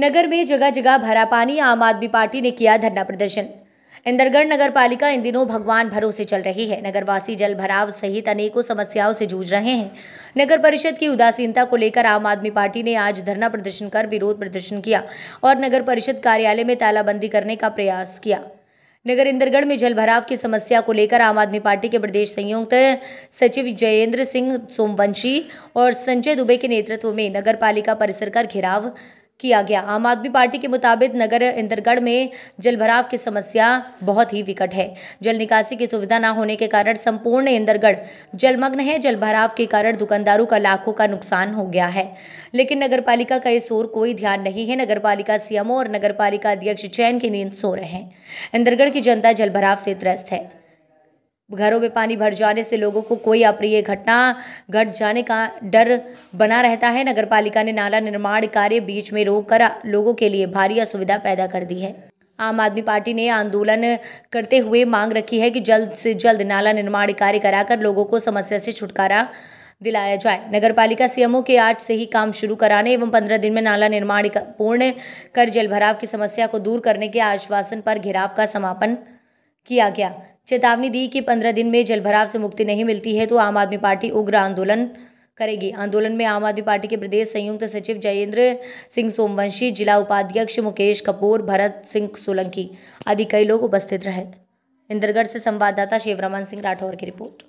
नगर में जगह जगह भरा पानी आम आदमी पार्टी ने किया धरना प्रदर्शन इंदरगढ़ नगर पालिका इन दिनों भगवान भरोसे चल रही है नगरवासी जल भराव सहित अनेकों समस्याओं से जूझ रहे हैं नगर परिषद की उदासीनता को लेकर आम आदमी पार्टी ने आज धरना प्रदर्शन कर विरोध प्रदर्शन किया और नगर परिषद कार्यालय में तालाबंदी करने का प्रयास किया नगर इंदरगढ़ में जलभराव की समस्या को लेकर आम आदमी पार्टी के प्रदेश संयुक्त सचिव जयेंद्र सिंह सोमवंशी और संजय दुबे के नेतृत्व में नगर पालिका परिसर का घेराव किया गया आम आदमी पार्टी के मुताबिक नगर इंदरगढ़ में जल भराव की समस्या बहुत ही विकट है जल निकासी की सुविधा ना होने के कारण संपूर्ण इंदरगढ़ जलमग्न है जल भराव के कारण दुकानदारों का लाखों का नुकसान हो गया है लेकिन नगर पालिका का इस ओर कोई ध्यान नहीं है नगर पालिका सीएमओ और नगर पालिका अध्यक्ष चैन की नींद सो रहे हैं इंदरगढ़ की जनता जल भराव से त्रस्त है घरों में पानी भर जाने से लोगों को कोई अप्रिय घटना घट जाने का डर बना रहता है नगर पालिका ने नाला निर्माण कार्य बीच में रोक कर लोगों के लिए भारी असुविधा पैदा कर दी है आम आदमी पार्टी ने आंदोलन करते हुए मांग रखी है कि जल्द से जल्द नाला निर्माण कार्य कराकर लोगों को समस्या से छुटकारा दिलाया जाए नगर पालिका सीएमओ के आज से ही काम शुरू कराने एवं पंद्रह दिन में नाला निर्माण पूर्ण कर जलभराव की समस्या को दूर करने के आश्वासन पर घेराव का समापन किया गया चेतावनी दी कि पंद्रह दिन में जलभराव से मुक्ति नहीं मिलती है तो आम आदमी पार्टी उग्र आंदोलन करेगी आंदोलन में आम आदमी पार्टी के प्रदेश संयुक्त सचिव जयेंद्र सिंह सोमवंशी जिला उपाध्यक्ष मुकेश कपूर भरत सिंह सोलंकी आदि कई लोग उपस्थित रहे इंदरगढ़ से संवाददाता शिवरमन सिंह राठौर की रिपोर्ट